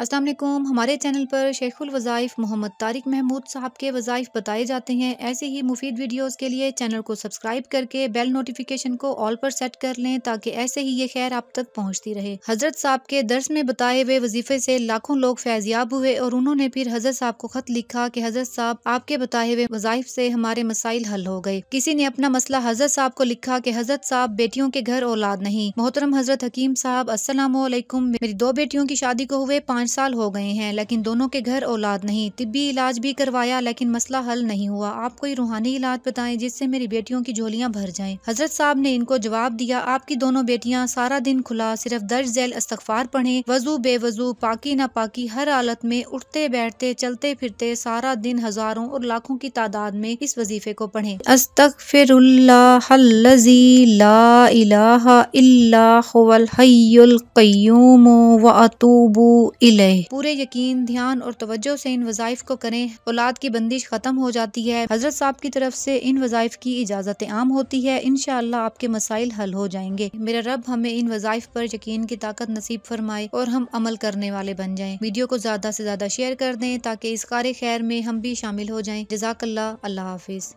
असलम हमारे चैनल पर शेखुल वज़ाइफ मोहम्मद तारिक महमूद साहब के वज़ाइफ बताए जाते हैं ऐसे ही मुफीद वीडियोस के लिए चैनल को सब्सक्राइब करके बेल नोटिफिकेशन को ऑल पर सेट कर लें ताकि ऐसे ही ये खैर आप तक पहुंचती रहे हज़रत साहब के दर्स में बताए हुए वजीफे से लाखों लोग फैज़याब हुए और उन्होंने फिर हज़रत साहब को ख़त लिखा कि हज़रत साहब आपके बताए हुए वज़ाइफ से हमारे मसाइल हल हो गए किसी ने अपना मसला हज़रत साहब को लिखा कि हज़रत साहब बेटियों के घर औलाद नहीं मोहतरम हज़रत हकीम साहब असलम मेरी दो बेटियों की शादी को हुए पाँच पाँच साल हो गए हैं लेकिन दोनों के घर औलाद नहीं तिब्बी इलाज भी करवाया लेकिन मसला हल नहीं हुआ आप कोई रूहानी इलाज बताएं जिससे मेरी बेटियों की झोलियाँ भर जाएं हजरत साहब ने इनको जवाब दिया आपकी दोनों बेटियाँ सारा दिन खुला सिर्फ दर्ज जैल इस्तफार पढ़े वजू बेवजू पाकि नापाकी हर हालत में उठते बैठते चलते फिरते सारा दिन हजारों और लाखों की तादाद में इस वजीफे को पढ़ें अस्तफिर ले पूरे यकीन ध्यान और तवज्जो से इन वज़ाइफ को करें औलाद की बंदिश खत्म हो जाती है हजरत साहब की तरफ से इन वजाइफ की इजाज़त आम होती है इन आपके मसाइल हल हो जाएंगे मेरा रब हमें इन वज़ाइफ पर यकीन की ताकत नसीब फरमाए और हम अमल करने वाले बन जाएं वीडियो को ज्यादा से ज्यादा शेयर कर दें ताकि इस कार खैर में हम भी शामिल हो जाएं जजाकल्ला अल्लाह हाफिज